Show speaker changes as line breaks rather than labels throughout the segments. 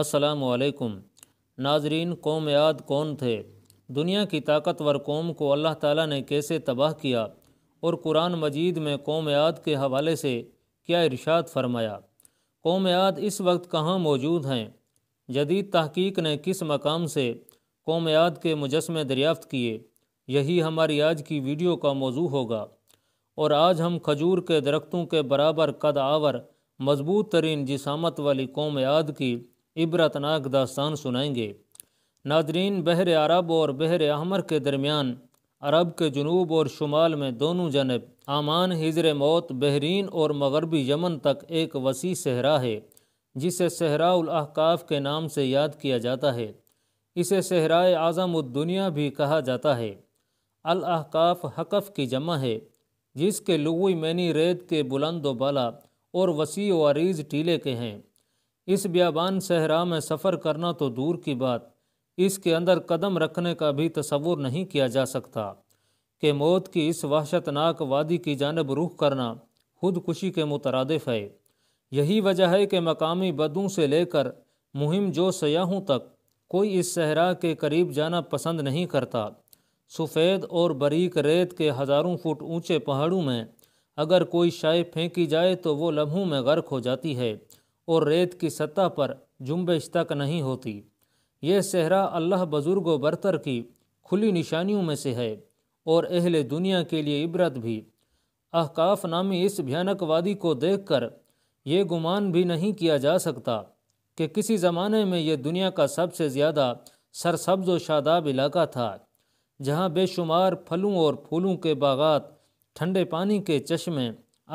असलकुम नाजरीन कौम याद कौन थे दुनिया की ताकतवर कौम को अल्लाह ताला ने कैसे तबाह किया और कुरान मजीद में कौम याद के हवाले से क्या इरशाद फरमाया कौम याद इस वक्त कहाँ मौजूद हैं जदीद तहकीक ने किस मकाम से कौम याद के मुजस्मे दरियाफ्त किए यही हमारी आज की वीडियो का मौजू होगा और आज हम खजूर के दरख्तों के बराबर कद आवर मजबूत तरीन जिसामत वाली कौम याद की इबरतनाक दास्तान सुनाएंगे नादरीन बहर अरब और बहर अहमर के दरमियान अरब के जनूब और शुमाल में दोनों जनब आमान हिजर मौत बहरीन और मगरबी यमन तक एक वसी सहरा है जिसे सहराकाफ के नाम से याद किया जाता है इसे सहराए आज़मुद्दुनिया भी कहा जाता है अलहकाफ हकफ़ की जमा है जिसके लगुई मैनी रेत के बुलंद बाला और वसी व अरीज़ टीले के हैं इस बियाबान सहरा में सफ़र करना तो दूर की बात इसके अंदर कदम रखने का भी तस्वुर नहीं किया जा सकता कि मौत की इस वहशतनाक वादी की जानब रुख करना खुदकुशी के मुतरदफ है यही वजह है कि मकामी बदों से लेकर मुहिम जो सयाहों तक कोई इस सहरा के करीब जाना पसंद नहीं करता सफ़ेद और बरीक रेत के हज़ारों फुट ऊंचे पहाड़ों में अगर कोई शाय फेंकी जाए तो वो लम्हों में गर्क हो जाती है और रेत की सतह पर जुम्बेश तक नहीं होती ये सहरा अल्लाह बुज़ुर्ग बरतर की खुली निशानियों में से है और अहल दुनिया के लिए इबरत भी अहकाफ नामी इस भयानक वादी को देख कर ये गुमान भी नहीं किया जा सकता कि किसी ज़माने में यह दुनिया का सबसे ज़्यादा सरसब्ज व शादाब इलाका था जहाँ बेशुमार फलों और फूलों के बागात ठंडे पानी के चश्मे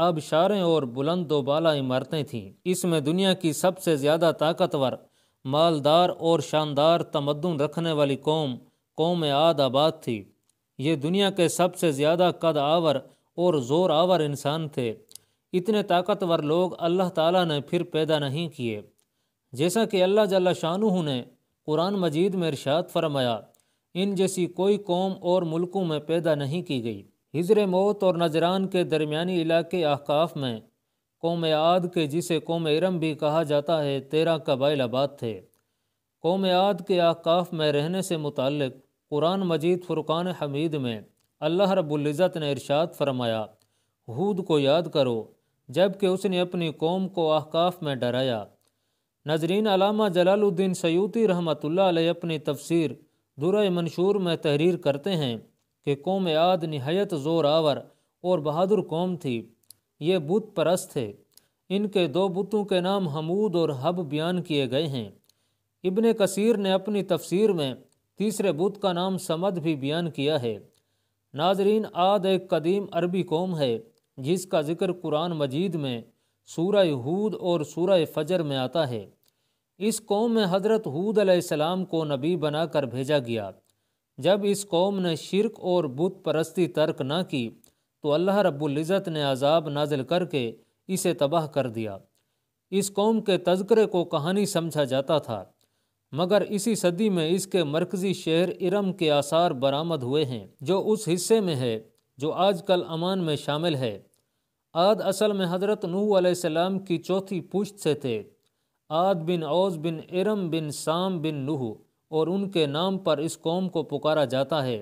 आबशारें और बुलंद दोबाला इमारतें थीं इसमें दुनिया की सबसे ज़्यादा ताकतवर मालदार और शानदार तमदन रखने वाली कौम कौम आद आबाद थी ये दुनिया के सबसे ज़्यादा कद आवर और ज़ोर आवर इंसान थे इतने ताकतवर लोग अल्लाह ताला ने फिर पैदा नहीं किए जैसा कि अल्लाह जल्ला शाहू ने कुरान मजीद में इरशाद फरमाया इन जैसी कोई कौम और मुल्कों में पैदा नहीं की गई हिजर मौत और नजरान के दरमिया इलाके आकाफ में कौम आद के जिसे कौम इरम भी कहा जाता है तेरह कबाइल आबाद थे कौम आद के आकाफ में रहने से मुतल कुरान मजीद फुरक़ान हमीद में अल्लाह रबुल्ज़त ने इरशाद फरमाया हूद को याद करो जबकि उसने अपनी कौम को आकाफ में डराया नजरीन अलामा जलालुद्दीन सयूती रहमतुल्लाह अपनी तफसीर दुरा मंशूर में तहरीर करते हैं कि कौम आद नहायत ज़ोर आवर और बहादुर कौम थी ये बुत परस्त थे इनके दो बुतों के नाम हमूद और हब बयान किए गए हैं इबन कसीर ने अपनी तफसीर में तीसरे बुत का नाम समद भी बयान किया है नाजरीन आद एक कदीम अरबी कौम है जिसका जिक्र कुरान मजीद में सूरह हूद और सूर फजर में आता है इस कौम में हज़रत हूद सलाम को नबी बनाकर भेजा गया जब इस कौम ने शिरक और बुत परस्ती तर्क न की तो अल्लाह रबुल्ज़त ने अजाब नाजिल करके इसे तबाह कर दिया इस कौम के तजकरे को कहानी समझा जाता था मगर इसी सदी में इसके मरकज़ी शहर इरम के आसार बरामद हुए हैं जो उस हिस्से में है जो आजकल अमान में शामिल है आद असल में हज़रत नूह सलाम की चौथी पुश्त से थे आद बिन औज बिन इरम बिन साम बिन नूह और उनके नाम पर इस कौम को पुकारा जाता है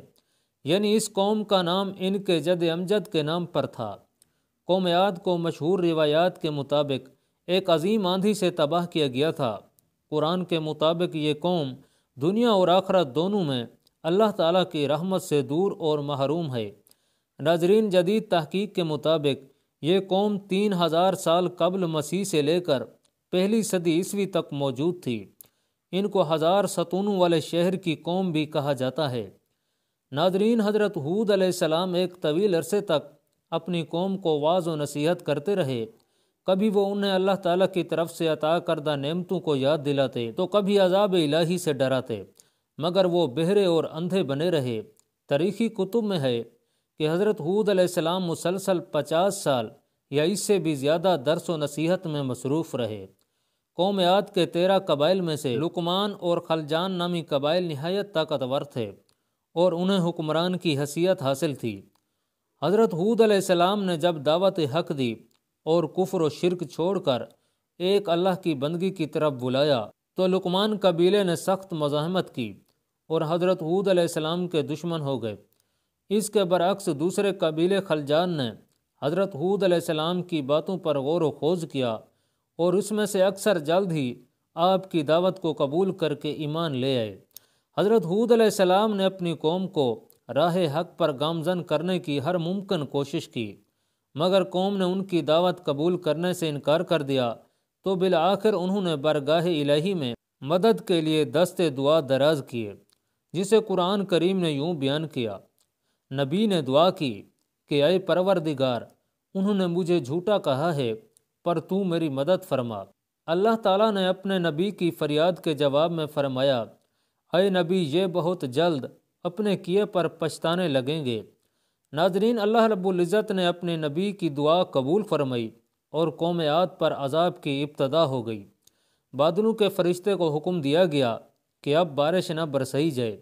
यानी इस कौम का नाम इनके जद अमजद के नाम पर था कौमयाद को मशहूर रिवायात के मुताबिक एक अजीम आंधी से तबाह किया गया था कुरान के मुताबिक ये कौम दुनिया और आखरत दोनों में अल्लाह ताला की रहमत से दूर और महरूम है नाजरीन जदीद तहकीक के मुताबिक ये कौम तीन हज़ार साल कबल मसीह से लेकर पहली सदी ईस्वी तक मौजूद थी इनको हज़ार सतूनों वाले शहर की कौम भी कहा जाता है नादरीन हज़रत हूद सलाम एक तवील अरसे तक अपनी कौम को वाज व नसीहत करते रहे कभी वो उन्हें अल्लाह ताला की तरफ से अता करदा नमतों को याद दिलाते तो कभी अजाब इलाही से डराते मगर वो बहरे और अंधे बने रहे तारीखी कुतुब में है कि हज़रत हूद सलाम मुसलसल पचास साल या इससे भी ज़्यादा दरस व नसीहत में मसरूफ़ रहे कौम याद के तेरह कबाइल में से लुकमान और खलजान नामी कबाइल नहायत ताकतवर थे और उन्हें हुक्मरान की हसीयत हासिल थी हज़रत हूद आसमाम ने जब दावत हक दी और कुफर व शिरक छोड़कर एक अल्लाह की बंदगी की तरफ बुलाया तो लुकमान कबीले ने सख्त मज़ाहमत की और हज़रत हूद आसमाम के दुश्मन हो गए इसके बरक्स दूसरे कबीले खलजान ने हज़रत हूद आसमाम की बातों पर गौर व खोज किया और उसमें से अक्सर जल्द ही आपकी दावत को कबूल करके ईमान ले आए हज़रत हूद सलाम ने अपनी कौम को राह हक पर गामजन करने की हर मुमकिन कोशिश की मगर कौम ने उनकी दावत कबूल करने से इनकार कर दिया तो बिल आखिर उन्होंने बरगाह इलाही में मदद के लिए दस्ते दुआ दराज किए जिसे कुरान करीम ने यूँ बयान किया नबी ने दुआ की कि अय परवरदिगार उन्होंने मुझे झूठा कहा है पर तू मेरी मदद फरमा अल्लाह ताला ने अपने नबी की फरियाद के जवाब में फरमाया अय नबी ये बहुत जल्द अपने किए पर पछताने लगेंगे नाजरीन अल्लाह रब्ज़त ने अपने नबी की दुआ कबूल फरमाई और कौम आद पर अजाब की इब्तदा हो गई बादलों के फरिश्ते को हुक्म दिया गया कि अब बारिश न बरसही जाए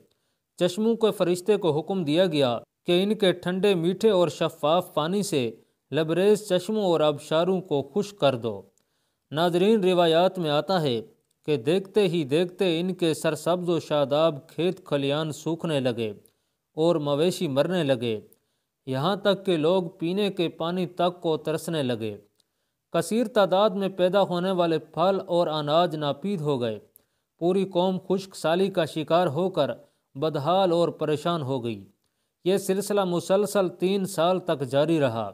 चश्मों के फरिश्ते को हुक्म दिया गया कि इनके ठंडे मीठे और शफाफ पानी से लबरेज चश्मों और आबशारों को खुश कर दो नाजरीन रिवायात में आता है कि देखते ही देखते इनके सरसब्ज व शादाब खेत खलियान सूखने लगे और मवेशी मरने लगे यहाँ तक कि लोग पीने के पानी तक को तरसने लगे कसीर तादाद में पैदा होने वाले फल और अनाज नापीद हो गए पूरी कौम खुश्क साली का शिकार होकर बदहाल और परेशान हो गई ये सिलसिला मुसलसल तीन साल तक जारी रहा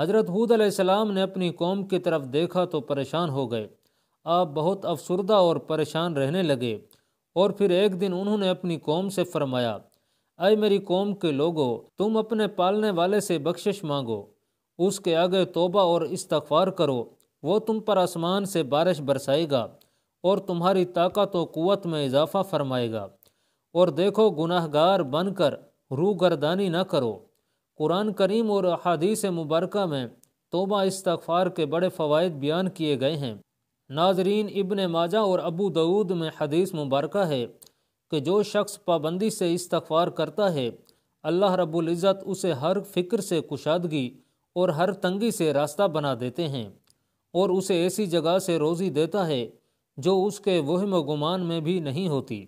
हज़रत हूद आसमाम ने अपनी कौम की तरफ देखा तो परेशान हो गए आप बहुत अफसरदा और परेशान रहने लगे और फिर एक दिन उन्होंने अपनी कौम से फरमाया अय मेरी कौम के लोगों तुम अपने पालने वाले से बख्शिश मांगो उसके आगे तोबा और इस्तफार करो वो तुम पर आसमान से बारिश बरसाएगा और तुम्हारी ताकत और क़वत में इजाफ़ा फरमाएगा और देखो गुनाहगार बनकर रूगरदानी ना करो कुरान करीम और अहादीस मुबारक में तोबा इस्तफ़ार के बड़े फ़वाद बयान किए गए हैं नाजरीन इबन माजा और अबू दऊद में हदीस मुबारक है कि जो शख्स पाबंदी से इस्तफ़ार करता है अल्लाह रबुल्ज़त उसे हर फिक्र से कुशादगी और हर तंगी से रास्ता बना देते हैं और उसे ऐसी जगह से रोज़ी देता है जो उसके वहम गुमान में भी नहीं होती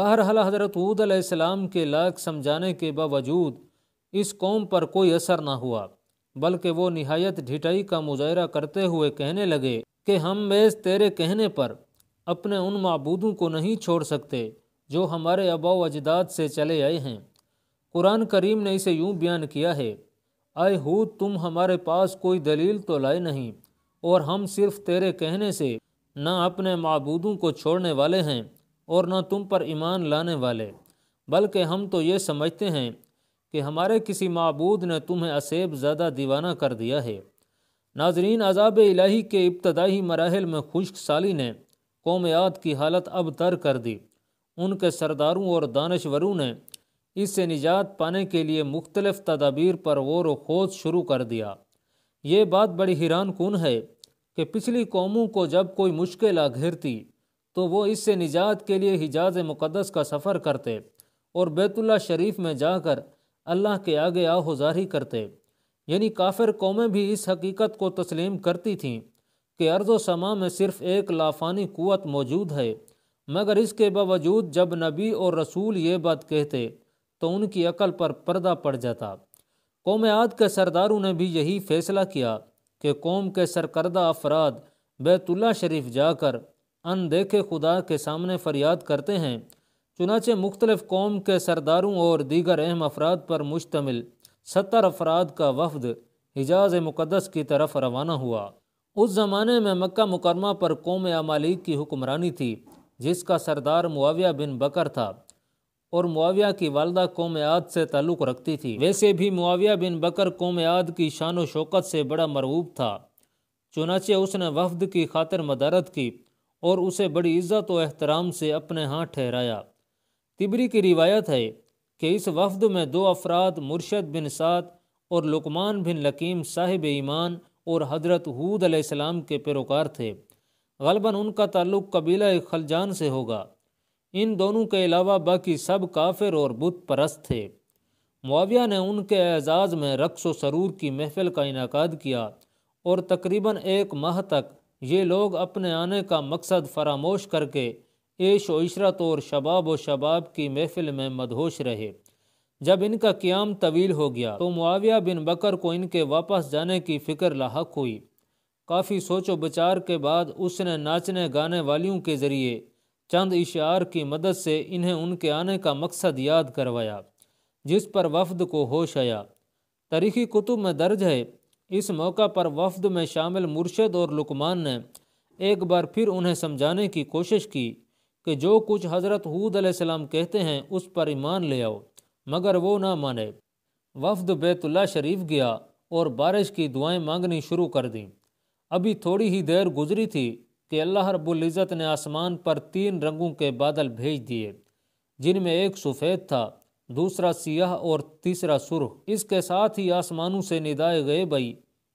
बहरहाल हज़रत ऊद के लायक समझाने के बावजूद इस कौम पर कोई असर न हुआ बल्कि वो नहायत ढिटाई का मुजाहरा करते हुए कहने लगे कि हम मेज़ तेरे कहने पर अपने उन मबूदों को नहीं छोड़ सकते जो हमारे आबा अजदाद से चले आए हैं कुरान करीम ने इसे यूँ बयान किया है आए हूद तुम हमारे पास कोई दलील तो लाए नहीं और हम सिर्फ तेरे कहने से न अपने मबूदों को छोड़ने वाले हैं और न तुम पर ईमान लाने वाले बल्कि हम तो ये समझते हैं कि हमारे किसी मबूद ने तुम्हें असेब ज़्यादा दीवाना कर दिया है नाजरीन अजाब इलाही के इब्तदाई मराहल में खुश्क साली ने कौमयात की हालत अब तर कर दी उनके सरदारों और दानशवरों ने इससे निजात पाने के लिए मुख्तलफ़ तदाबीर पर गौर खोज शुरू कर दिया ये बात बड़ी हैरान कन है कि पिछली कौमों को जब कोई मुश्किल आ घिरती तो वो इससे निजात के लिए हिजाज मुक़दस का सफ़र करते और बैतुल्ला शरीफ में जाकर अल्लाह के आगे जारी करते यानी काफिर कौमें भी इस हकीकत को तस्लीम करती थीं कि अर्ज़ समा में सिर्फ़ एक लाफानी क़वत मौजूद है मगर इसके बावजूद जब नबी और रसूल ये बात कहते तो उनकी अकल पर पर्दा पड़ जाता कौम आद के सरदारों ने भी यही फैसला किया कि कौम के सरकर्दा अफराद बैतुल्ला शरीफ जाकर अनदेखे खुदा के सामने फरियाद करते हैं चुनाचे मुख्तलिफ़ कौम के सरदारों और दीगर अहम अफराद पर मुश्तमिल सत्तर अफराद का वफद हिजाज मुक़दस की तरफ रवाना हुआ उस ज़माने में मक्का मुकरमा पर कौम अमालिक की हुक्मरानी थी जिसका सरदार मुआविया बिन बकर था और मुआविया की वालदा कौम आद से ताल्लुक़ रखती थी वैसे भी मुआविया बिन बकर कौम आद की शान शौकत से बड़ा मरबूब था चुनाचे उसने वफद की खातिर मदारत की और उसे बड़ी इज़्ज़त व एहतराम से अपने हाथ ठहराया तिबरी की रिवायत है कि इस वफद में दो अफराद मुर्शद बिन सात और लुकमान बिन लकीम साहिब ईमान और हजरत हूद अलैहिस्सलाम के पैरोकार थे गलबन उनका ताल्लुक़ कबीला खलजान से होगा इन दोनों के अलावा बाकी सब काफिर और बुत परस्त थे मुआविया ने उनके एजाज़ में रक्स व सरूर की महफ़िल का इनका किया और तकरीबन एक माह तक ये लोग अपने आने का मकसद फरामोश करके ऐश वशरत और शबाब व शबाब की महफिल में मदहोश रहे जब इनका क्याम तवील हो गया तो मुआविया बिन बकर को इनके वापस जाने की फ़िक्र लाक हुई काफ़ी सोचो बचार के बाद उसने नाचने गाने वालियों के ज़रिए चंद इशार की मदद से इन्हें उनके आने का मकसद याद करवाया जिस पर वफद को होश आया तारीखी कुतुब में दर्ज है इस मौका पर वफद में शामिल मुर्शद और लुकमान ने एक बार फिर उन्हें समझाने की कोशिश की कि जो कुछ हज़रत हूद आसमाम कहते हैं उस पर ईमान ले आओ मगर वो ना माने वफद बैतुल्ला शरीफ गया और बारिश की दुआएं मांगनी शुरू कर दी अभी थोड़ी ही देर गुजरी थी कि अल्लाह रबुल्ज़त ने आसमान पर तीन रंगों के बादल भेज दिए जिनमें एक सफ़ेद था दूसरा सियाह और तीसरा सुरख इसके साथ ही आसमानों से निदाए गए बई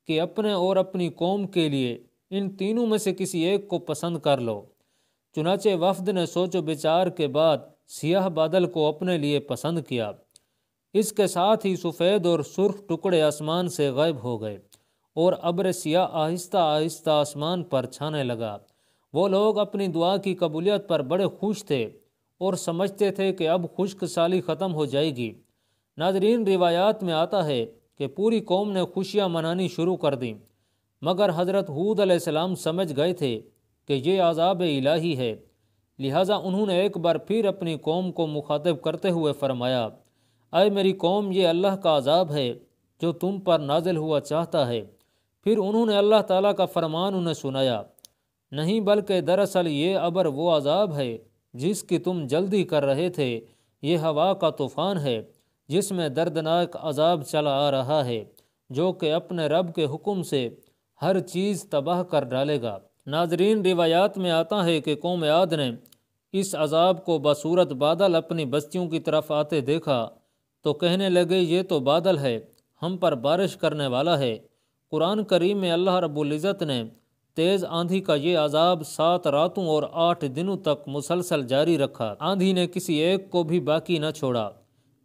कि अपने और अपनी कौम के लिए इन तीनों में से किसी एक को पसंद कर लो चुनाचे वफद ने सोचो विचार के बाद सियाह बादल को अपने लिए पसंद किया इसके साथ ही सफ़ेद और सुर्ख टुकड़े आसमान से गायब हो गए और अब्र सियाह आहिस्ता आहिस्ता आसमान पर छाने लगा वो लोग अपनी दुआ की कबूलियत पर बड़े खुश थे और समझते थे कि अब खुश्क साली ख़त्म हो जाएगी नाजरीन रिवायात में आता है कि पूरी कौम ने खुशियाँ मनानी शुरू कर दी मगर हज़रत हूद सलाम समझ गए थे कि ये आज़ाब इलाही है लिहाजा उन्होंने एक बार फिर अपनी कौम को मुखातब करते हुए फरमाया अय मेरी कौम ये अल्लाह का आज़ाब है जो तुम पर नाजिल हुआ चाहता है फिर उन्होंने अल्लाह ताला का फरमान उन्हें सुनाया नहीं बल्कि दरअसल ये अबर वो आज़ाब है जिसकी तुम जल्दी कर रहे थे ये हवा का तूफ़ान है जिसमें दर्दनाक अजाब चला आ रहा है जो कि अपने रब के हुक्म से हर चीज़ तबाह कर डालेगा नाजरीन रिवायात में आता है कि कौम याद ने इस अजाब को बसूरत बादल अपनी बस्तियों की तरफ आते देखा तो कहने लगे ये तो बादल है हम पर बारिश करने वाला है कुरान करीम में अल्लाह रब्ज़त ने तेज़ आंधी का ये अजाब सात रातों और आठ दिनों तक मुसलसल जारी रखा आंधी ने किसी एक को भी बाकी न छोड़ा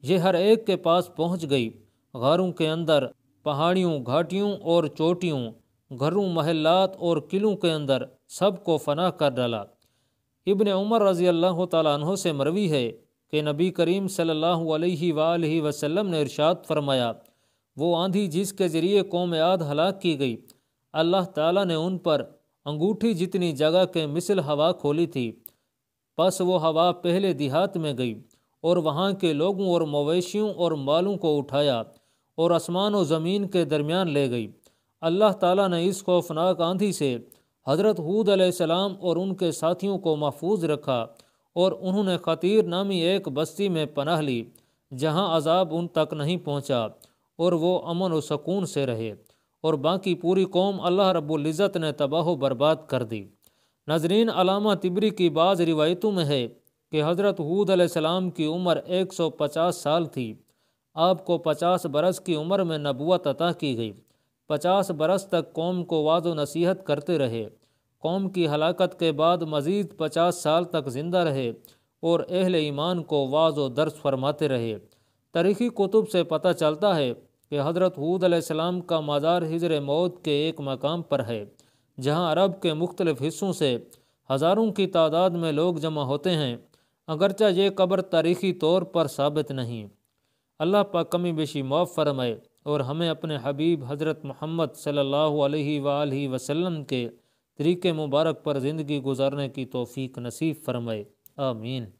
ये हर एक के पास पहुंच गई घरों के अंदर पहाड़ियों घाटियों और चोटियों घरों महल्लात और किलों के अंदर सब को फना कर डाला इबन उमर रज़ी अल्लाह तह से मरवी है कि नबी करीम सल्लल्लाहु अलैहि सल्ला वसल्लम ने इरशाद फरमाया वो आंधी जिसके ज़रिए कौम याद हलाक की गई अल्लाह ताला ने उन पर अंगूठी जितनी जगह के मिसल हवा खोली थी बस वो हवा पहले देहात में गई और वहाँ के लोगों और मवेशियों और मालों को उठाया और आसमान और ज़मीन के दरमियान ले गई अल्लाह ताला ने इस खौफनाक आंधी से हज़रत हूद सलाम और उनके साथियों को महफूज रखा और उन्होंने ख़तीर नामी एक बस्ती में पनाह ली जहां अजाब उन तक नहीं पहुंचा और वो अमन और सकून से रहे और बाकी पूरी कौम अल्लाह रबुल्ज़त ने तबाह बर्बाद कर दी नजरीन अलामा तिबरी की बाज़ रिवायतों में है कि हज़रत हूद सलाम की उम्र 150 साल थी आपको 50 बरस की उम्र में नबूत अता की गई पचास बरस तक कौम को वाजो नसीहत करते रहे कौम की हलाकत के बाद मज़ीद पचास साल तक ज़िंदा रहे और अहल ईमान को वाज दर्स फरमाते रहे तारीखी कुतुब से पता चलता है कि हज़रत हूद आसमाम का मज़ार हिजर मौत के एक मकाम पर है जहाँ अरब के मुख्तलिफ़ हिस्सों से हज़ारों की तादाद में लोग जमा होते हैं अगरचा ये कब्र तारीखी तौर पर साबित नहीं अल्लाह पाक कमी बेशी माफ़ फरमाए और हमें अपने हबीब हज़रत महम्मद अलैहि सल्ला वसल्लम के तरीक़ मुबारक पर ज़िंदगी गुजारने की तोफ़ी नसीब फरमाए आमीन